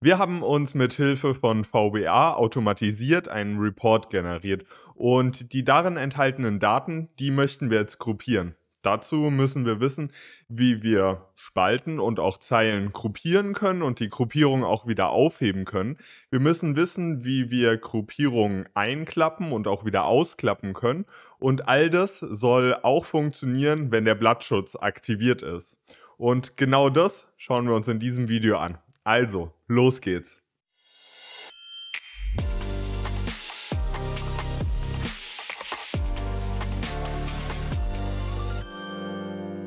Wir haben uns mit Hilfe von VBA automatisiert einen Report generiert und die darin enthaltenen Daten, die möchten wir jetzt gruppieren. Dazu müssen wir wissen, wie wir Spalten und auch Zeilen gruppieren können und die Gruppierung auch wieder aufheben können. Wir müssen wissen, wie wir Gruppierungen einklappen und auch wieder ausklappen können. Und all das soll auch funktionieren, wenn der Blattschutz aktiviert ist. Und genau das schauen wir uns in diesem Video an. Also, los geht's.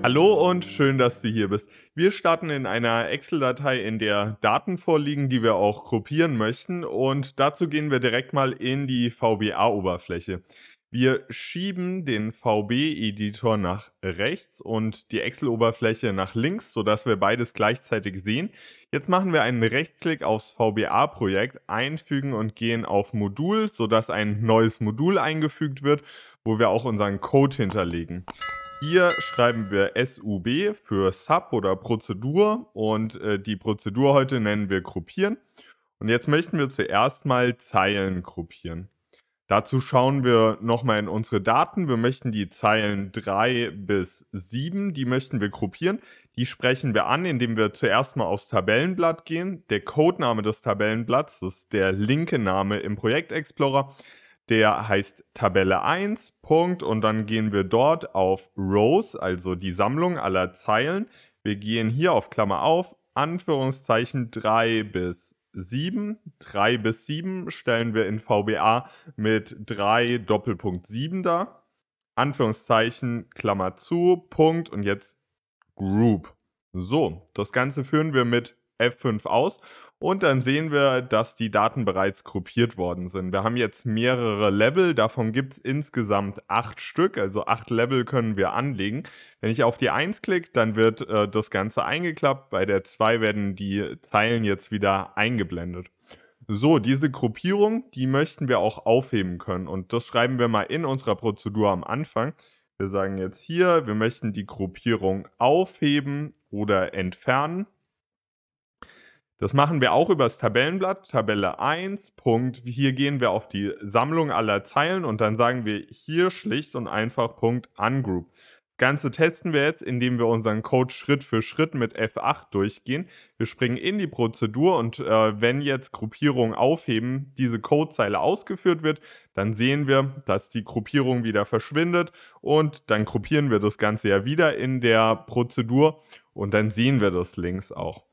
Hallo und schön, dass du hier bist. Wir starten in einer Excel-Datei, in der Daten vorliegen, die wir auch gruppieren möchten. Und dazu gehen wir direkt mal in die VBA-Oberfläche. Wir schieben den VB-Editor nach rechts und die Excel-Oberfläche nach links, sodass wir beides gleichzeitig sehen. Jetzt machen wir einen Rechtsklick aufs VBA-Projekt, einfügen und gehen auf Modul, sodass ein neues Modul eingefügt wird, wo wir auch unseren Code hinterlegen. Hier schreiben wir SUB für Sub oder Prozedur und äh, die Prozedur heute nennen wir Gruppieren. Und jetzt möchten wir zuerst mal Zeilen gruppieren. Dazu schauen wir nochmal in unsere Daten. Wir möchten die Zeilen 3 bis 7, die möchten wir gruppieren. Die sprechen wir an, indem wir zuerst mal aufs Tabellenblatt gehen. Der Codename des Tabellenblatts, das ist der linke Name im Projekt Explorer, der heißt Tabelle 1, Punkt. Und dann gehen wir dort auf Rows, also die Sammlung aller Zeilen. Wir gehen hier auf Klammer auf, Anführungszeichen 3 bis 7. 7. 3 bis 7 stellen wir in VBA mit 3 Doppelpunkt 7 dar. Anführungszeichen, Klammer zu, Punkt und jetzt Group. So, das Ganze führen wir mit F5 aus und dann sehen wir, dass die Daten bereits gruppiert worden sind. Wir haben jetzt mehrere Level, davon gibt es insgesamt acht Stück, also acht Level können wir anlegen. Wenn ich auf die 1 klicke, dann wird äh, das Ganze eingeklappt, bei der 2 werden die Zeilen jetzt wieder eingeblendet. So, diese Gruppierung, die möchten wir auch aufheben können und das schreiben wir mal in unserer Prozedur am Anfang. Wir sagen jetzt hier, wir möchten die Gruppierung aufheben oder entfernen. Das machen wir auch übers Tabellenblatt, Tabelle 1, Punkt. Hier gehen wir auf die Sammlung aller Zeilen und dann sagen wir hier schlicht und einfach Punkt Ungroup. Das Ganze testen wir jetzt, indem wir unseren Code Schritt für Schritt mit F8 durchgehen. Wir springen in die Prozedur und äh, wenn jetzt Gruppierung aufheben, diese Codezeile ausgeführt wird, dann sehen wir, dass die Gruppierung wieder verschwindet und dann gruppieren wir das Ganze ja wieder in der Prozedur und dann sehen wir das links auch.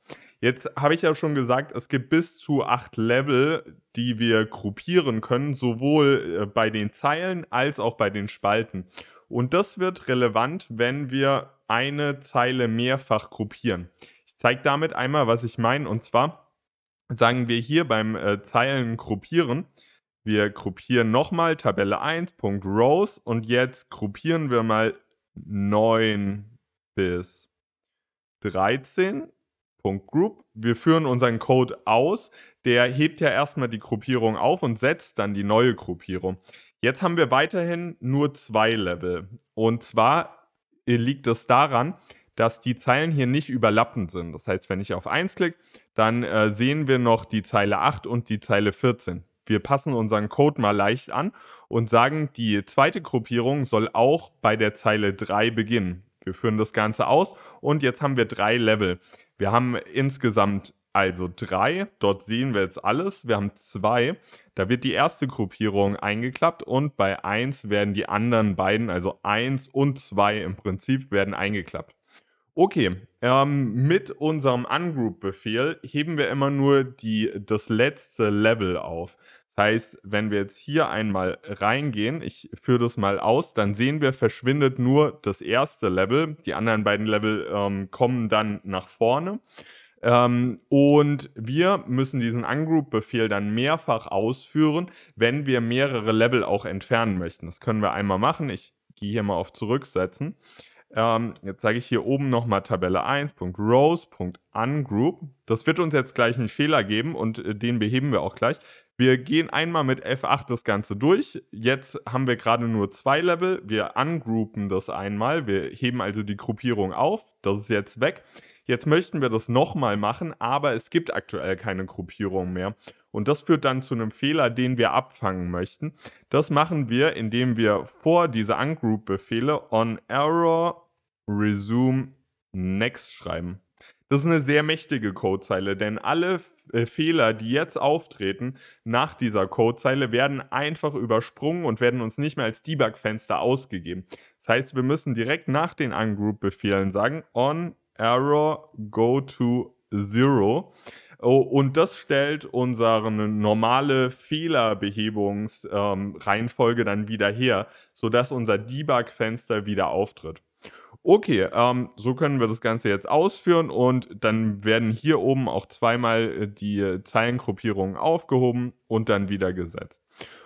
Jetzt habe ich ja schon gesagt, es gibt bis zu acht Level, die wir gruppieren können, sowohl äh, bei den Zeilen als auch bei den Spalten. Und das wird relevant, wenn wir eine Zeile mehrfach gruppieren. Ich zeige damit einmal, was ich meine. Und zwar sagen wir hier beim äh, Zeilen gruppieren, wir gruppieren nochmal Tabelle 1, Punkt Rows und jetzt gruppieren wir mal 9 bis 13 Group. Wir führen unseren Code aus. Der hebt ja erstmal die Gruppierung auf und setzt dann die neue Gruppierung. Jetzt haben wir weiterhin nur zwei Level. Und zwar äh, liegt es daran, dass die Zeilen hier nicht überlappend sind. Das heißt, wenn ich auf 1 klicke, dann äh, sehen wir noch die Zeile 8 und die Zeile 14. Wir passen unseren Code mal leicht an und sagen, die zweite Gruppierung soll auch bei der Zeile 3 beginnen. Wir führen das Ganze aus und jetzt haben wir drei Level. Wir haben insgesamt also drei. Dort sehen wir jetzt alles. Wir haben zwei. Da wird die erste Gruppierung eingeklappt und bei eins werden die anderen beiden, also eins und zwei im Prinzip, werden eingeklappt. Okay, ähm, mit unserem Ungroup-Befehl heben wir immer nur die, das letzte Level auf heißt, wenn wir jetzt hier einmal reingehen, ich führe das mal aus, dann sehen wir, verschwindet nur das erste Level. Die anderen beiden Level ähm, kommen dann nach vorne. Ähm, und wir müssen diesen Ungroup-Befehl dann mehrfach ausführen, wenn wir mehrere Level auch entfernen möchten. Das können wir einmal machen. Ich gehe hier mal auf Zurücksetzen. Ähm, jetzt sage ich hier oben nochmal Tabelle 1.rows.ungroup. Das wird uns jetzt gleich einen Fehler geben und äh, den beheben wir auch gleich. Wir gehen einmal mit F8 das Ganze durch. Jetzt haben wir gerade nur zwei Level. Wir ungroupen das einmal. Wir heben also die Gruppierung auf. Das ist jetzt weg. Jetzt möchten wir das nochmal machen, aber es gibt aktuell keine Gruppierung mehr. Und das führt dann zu einem Fehler, den wir abfangen möchten. Das machen wir, indem wir vor diese Ungroup-Befehle on error resume next schreiben. Das ist eine sehr mächtige Codezeile, denn alle äh, Fehler, die jetzt auftreten nach dieser Codezeile, werden einfach übersprungen und werden uns nicht mehr als Debug-Fenster ausgegeben. Das heißt, wir müssen direkt nach den Ungroup-Befehlen sagen, on error go to zero. Oh, und das stellt unsere normale Fehlerbehebungsreihenfolge ähm, dann wieder her, sodass unser Debug-Fenster wieder auftritt. Okay, ähm, so können wir das Ganze jetzt ausführen und dann werden hier oben auch zweimal äh, die Zeilengruppierungen aufgehoben und dann wieder gesetzt.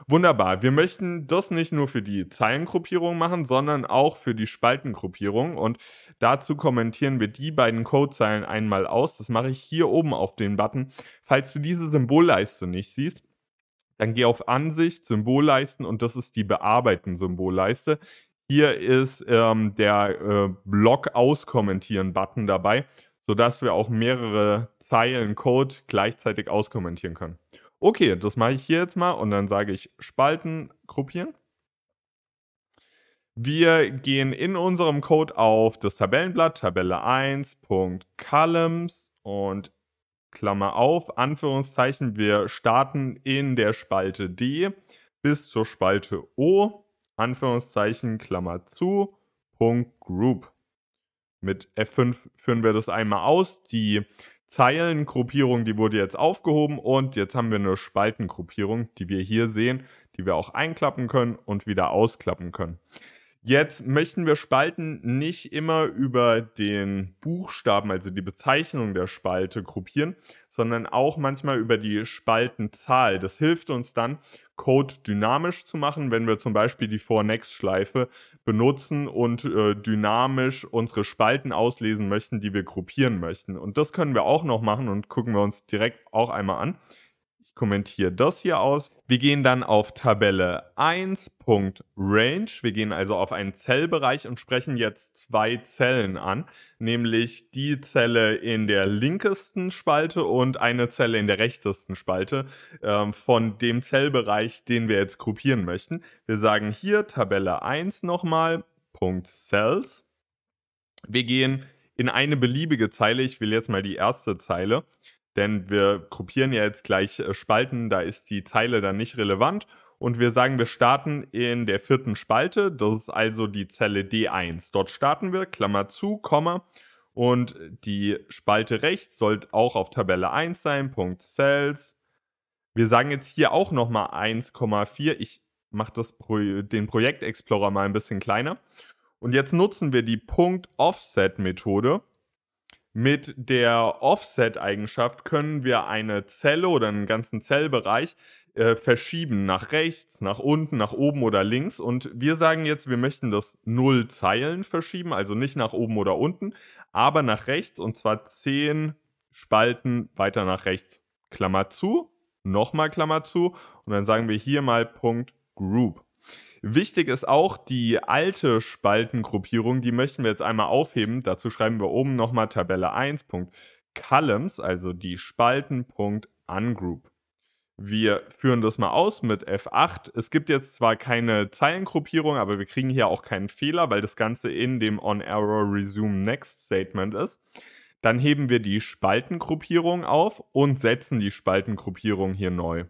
Wunderbar, wir möchten das nicht nur für die Zeilengruppierung machen, sondern auch für die Spaltengruppierung und dazu kommentieren wir die beiden Codezeilen einmal aus. Das mache ich hier oben auf den Button. Falls du diese Symbolleiste nicht siehst, dann geh auf Ansicht, Symbolleisten und das ist die Bearbeiten-Symbolleiste. Hier ist ähm, der äh, Blog auskommentieren-Button dabei, sodass wir auch mehrere Zeilen Code gleichzeitig auskommentieren können. Okay, das mache ich hier jetzt mal und dann sage ich Spalten gruppieren. Wir gehen in unserem Code auf das Tabellenblatt, Tabelle 1.columns und Klammer auf, Anführungszeichen. Wir starten in der Spalte D bis zur Spalte O Anführungszeichen, Klammer zu, Punkt Group. Mit F5 führen wir das einmal aus. Die Zeilengruppierung, die wurde jetzt aufgehoben und jetzt haben wir eine Spaltengruppierung, die wir hier sehen, die wir auch einklappen können und wieder ausklappen können. Jetzt möchten wir Spalten nicht immer über den Buchstaben, also die Bezeichnung der Spalte gruppieren, sondern auch manchmal über die Spaltenzahl. Das hilft uns dann, Code dynamisch zu machen, wenn wir zum Beispiel die For-Next-Schleife benutzen und äh, dynamisch unsere Spalten auslesen möchten, die wir gruppieren möchten. Und das können wir auch noch machen und gucken wir uns direkt auch einmal an kommentiere das hier aus. Wir gehen dann auf Tabelle 1.range. Wir gehen also auf einen Zellbereich und sprechen jetzt zwei Zellen an, nämlich die Zelle in der linkesten Spalte und eine Zelle in der rechtesten Spalte äh, von dem Zellbereich, den wir jetzt gruppieren möchten. Wir sagen hier Tabelle 1 nochmal, Punkt Cells. Wir gehen in eine beliebige Zeile. Ich will jetzt mal die erste Zeile denn wir gruppieren ja jetzt gleich äh, Spalten, da ist die Zeile dann nicht relevant. Und wir sagen, wir starten in der vierten Spalte, das ist also die Zelle D1. Dort starten wir, Klammer zu, Komma. Und die Spalte rechts soll auch auf Tabelle 1 sein, Punkt Cells. Wir sagen jetzt hier auch nochmal 1,4. Ich mache Pro den Projekt Explorer mal ein bisschen kleiner. Und jetzt nutzen wir die Punkt Offset Methode mit der Offset-Eigenschaft können wir eine Zelle oder einen ganzen Zellbereich äh, verschieben nach rechts, nach unten, nach oben oder links. Und wir sagen jetzt, wir möchten das null Zeilen verschieben, also nicht nach oben oder unten, aber nach rechts und zwar 10 Spalten weiter nach rechts. Klammer zu, nochmal Klammer zu und dann sagen wir hier mal Punkt Group. Wichtig ist auch die alte Spaltengruppierung, die möchten wir jetzt einmal aufheben. Dazu schreiben wir oben nochmal Tabelle 1.columns, also die Spalten.ungroup. Wir führen das mal aus mit F8. Es gibt jetzt zwar keine Zeilengruppierung, aber wir kriegen hier auch keinen Fehler, weil das Ganze in dem on statement ist. Dann heben wir die Spaltengruppierung auf und setzen die Spaltengruppierung hier neu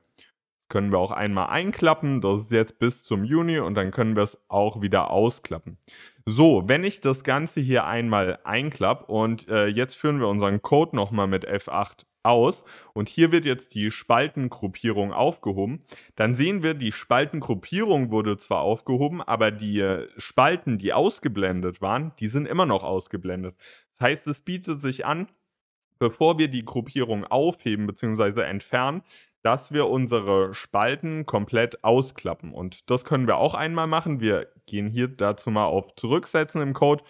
können wir auch einmal einklappen. Das ist jetzt bis zum Juni und dann können wir es auch wieder ausklappen. So, wenn ich das Ganze hier einmal einklappe und äh, jetzt führen wir unseren Code nochmal mit F8 aus und hier wird jetzt die Spaltengruppierung aufgehoben, dann sehen wir, die Spaltengruppierung wurde zwar aufgehoben, aber die äh, Spalten, die ausgeblendet waren, die sind immer noch ausgeblendet. Das heißt, es bietet sich an, bevor wir die Gruppierung aufheben bzw. entfernen, dass wir unsere Spalten komplett ausklappen. Und das können wir auch einmal machen. Wir gehen hier dazu mal auf Zurücksetzen im Code.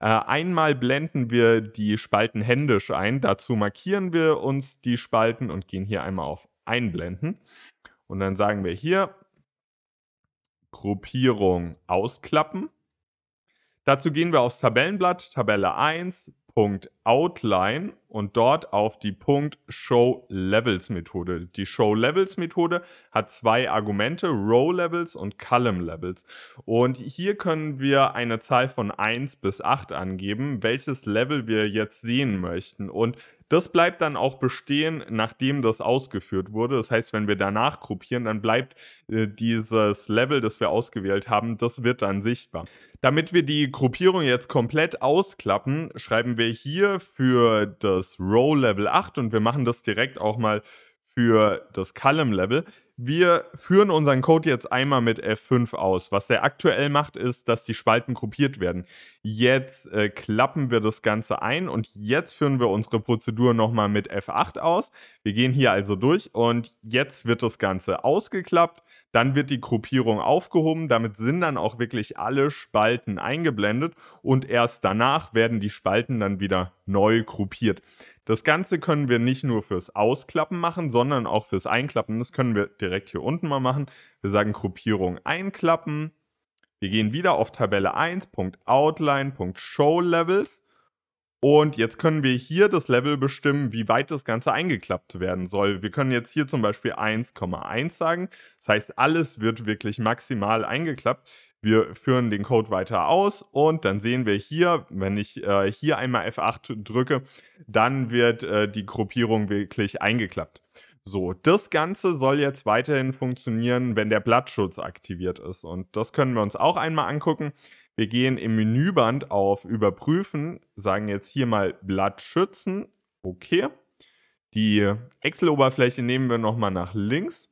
Äh, einmal blenden wir die Spalten händisch ein. Dazu markieren wir uns die Spalten und gehen hier einmal auf Einblenden. Und dann sagen wir hier Gruppierung ausklappen. Dazu gehen wir aufs Tabellenblatt, Tabelle 1, Outline und dort auf die Punkt Methode. Die showlevels Methode hat zwei Argumente, Row Levels und Column Levels. Und hier können wir eine Zahl von 1 bis 8 angeben, welches Level wir jetzt sehen möchten. Und das bleibt dann auch bestehen, nachdem das ausgeführt wurde. Das heißt, wenn wir danach gruppieren, dann bleibt äh, dieses Level, das wir ausgewählt haben, das wird dann sichtbar. Damit wir die Gruppierung jetzt komplett ausklappen, schreiben wir hier für das Row Level 8 und wir machen das direkt auch mal für das Column Level wir führen unseren Code jetzt einmal mit F5 aus. Was der aktuell macht, ist, dass die Spalten gruppiert werden. Jetzt äh, klappen wir das Ganze ein und jetzt führen wir unsere Prozedur nochmal mit F8 aus. Wir gehen hier also durch und jetzt wird das Ganze ausgeklappt. Dann wird die Gruppierung aufgehoben, damit sind dann auch wirklich alle Spalten eingeblendet und erst danach werden die Spalten dann wieder neu gruppiert. Das Ganze können wir nicht nur fürs Ausklappen machen, sondern auch fürs Einklappen. Das können wir direkt hier unten mal machen. Wir sagen Gruppierung einklappen. Wir gehen wieder auf Tabelle 1.outline.showLevels. Und jetzt können wir hier das Level bestimmen, wie weit das Ganze eingeklappt werden soll. Wir können jetzt hier zum Beispiel 1,1 sagen. Das heißt, alles wird wirklich maximal eingeklappt. Wir führen den Code weiter aus und dann sehen wir hier, wenn ich äh, hier einmal F8 drücke, dann wird äh, die Gruppierung wirklich eingeklappt. So, das Ganze soll jetzt weiterhin funktionieren, wenn der Blattschutz aktiviert ist. Und das können wir uns auch einmal angucken. Wir gehen im Menüband auf Überprüfen, sagen jetzt hier mal Blattschützen. Okay. Die Excel-Oberfläche nehmen wir nochmal nach links.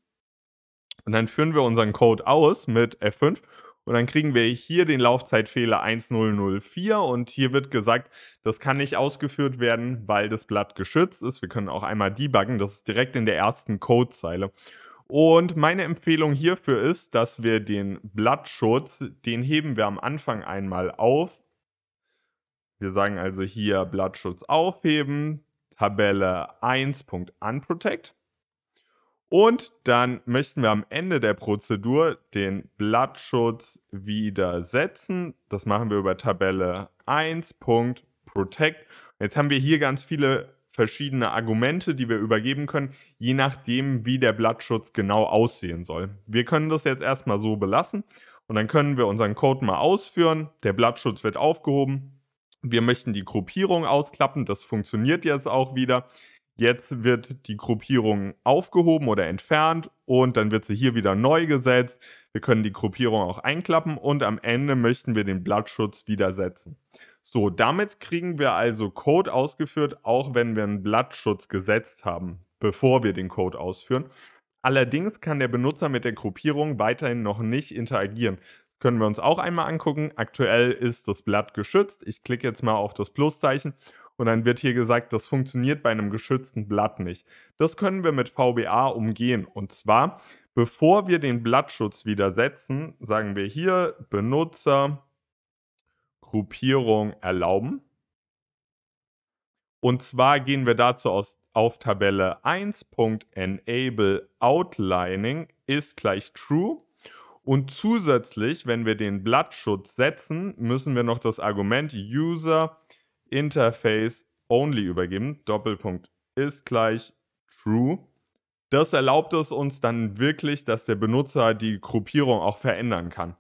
Und dann führen wir unseren Code aus mit F5 und dann kriegen wir hier den Laufzeitfehler 1004 und hier wird gesagt, das kann nicht ausgeführt werden, weil das Blatt geschützt ist. Wir können auch einmal debuggen, das ist direkt in der ersten Codezeile. Und meine Empfehlung hierfür ist, dass wir den Blattschutz, den heben wir am Anfang einmal auf. Wir sagen also hier Blattschutz aufheben, Tabelle 1.unprotect. Und dann möchten wir am Ende der Prozedur den Blattschutz wieder setzen. Das machen wir über Tabelle 1.protect. Jetzt haben wir hier ganz viele verschiedene Argumente, die wir übergeben können, je nachdem, wie der Blattschutz genau aussehen soll. Wir können das jetzt erstmal so belassen und dann können wir unseren Code mal ausführen. Der Blattschutz wird aufgehoben. Wir möchten die Gruppierung ausklappen. Das funktioniert jetzt auch wieder. Jetzt wird die Gruppierung aufgehoben oder entfernt und dann wird sie hier wieder neu gesetzt. Wir können die Gruppierung auch einklappen und am Ende möchten wir den Blattschutz wieder setzen. So, damit kriegen wir also Code ausgeführt, auch wenn wir einen Blattschutz gesetzt haben, bevor wir den Code ausführen. Allerdings kann der Benutzer mit der Gruppierung weiterhin noch nicht interagieren. Das können wir uns auch einmal angucken. Aktuell ist das Blatt geschützt. Ich klicke jetzt mal auf das Pluszeichen und dann wird hier gesagt, das funktioniert bei einem geschützten Blatt nicht. Das können wir mit VBA umgehen. Und zwar, bevor wir den Blattschutz widersetzen, sagen wir hier Benutzer Gruppierung erlauben. Und zwar gehen wir dazu aus, auf Tabelle 1.enable outlining ist gleich true. Und zusätzlich, wenn wir den Blattschutz setzen, müssen wir noch das Argument user Interface Only übergeben. Doppelpunkt ist gleich True. Das erlaubt es uns dann wirklich, dass der Benutzer die Gruppierung auch verändern kann.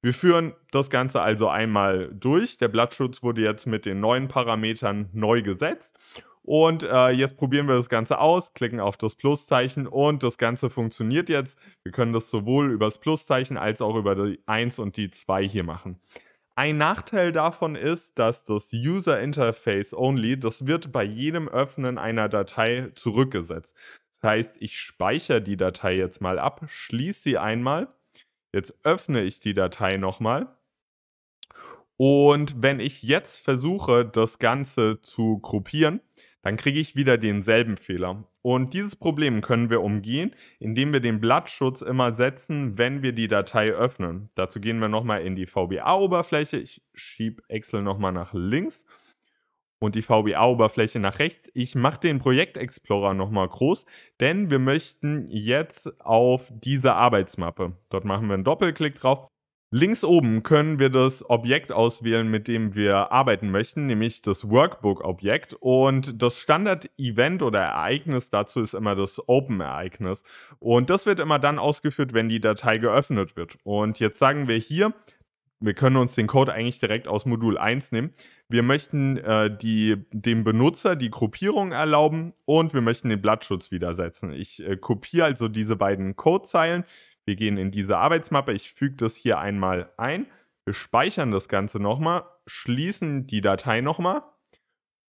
Wir führen das Ganze also einmal durch. Der Blattschutz wurde jetzt mit den neuen Parametern neu gesetzt. Und äh, jetzt probieren wir das Ganze aus, klicken auf das Pluszeichen und das Ganze funktioniert jetzt. Wir können das sowohl über das Pluszeichen als auch über die 1 und die 2 hier machen. Ein Nachteil davon ist, dass das User Interface Only, das wird bei jedem Öffnen einer Datei zurückgesetzt. Das heißt, ich speichere die Datei jetzt mal ab, schließe sie einmal, jetzt öffne ich die Datei nochmal. Und wenn ich jetzt versuche, das Ganze zu gruppieren, dann kriege ich wieder denselben Fehler. Und dieses Problem können wir umgehen, indem wir den Blattschutz immer setzen, wenn wir die Datei öffnen. Dazu gehen wir nochmal in die VBA-Oberfläche. Ich schiebe Excel nochmal nach links und die VBA-Oberfläche nach rechts. Ich mache den Projektexplorer nochmal groß, denn wir möchten jetzt auf diese Arbeitsmappe. Dort machen wir einen Doppelklick drauf Links oben können wir das Objekt auswählen, mit dem wir arbeiten möchten, nämlich das Workbook-Objekt. Und das Standard-Event oder Ereignis dazu ist immer das Open-Ereignis. Und das wird immer dann ausgeführt, wenn die Datei geöffnet wird. Und jetzt sagen wir hier, wir können uns den Code eigentlich direkt aus Modul 1 nehmen. Wir möchten äh, die, dem Benutzer die Gruppierung erlauben und wir möchten den Blattschutz widersetzen. Ich äh, kopiere also diese beiden Codezeilen wir gehen in diese Arbeitsmappe. Ich füge das hier einmal ein. Wir speichern das Ganze nochmal, schließen die Datei nochmal,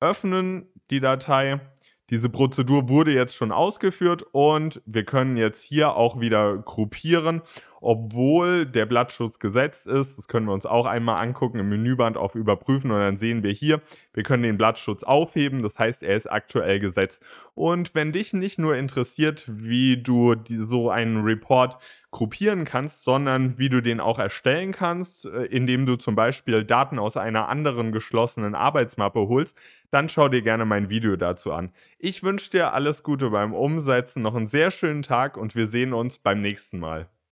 öffnen die Datei. Diese Prozedur wurde jetzt schon ausgeführt und wir können jetzt hier auch wieder gruppieren obwohl der Blattschutz gesetzt ist. Das können wir uns auch einmal angucken im Menüband auf Überprüfen und dann sehen wir hier, wir können den Blattschutz aufheben. Das heißt, er ist aktuell gesetzt. Und wenn dich nicht nur interessiert, wie du die, so einen Report gruppieren kannst, sondern wie du den auch erstellen kannst, äh, indem du zum Beispiel Daten aus einer anderen geschlossenen Arbeitsmappe holst, dann schau dir gerne mein Video dazu an. Ich wünsche dir alles Gute beim Umsetzen, noch einen sehr schönen Tag und wir sehen uns beim nächsten Mal.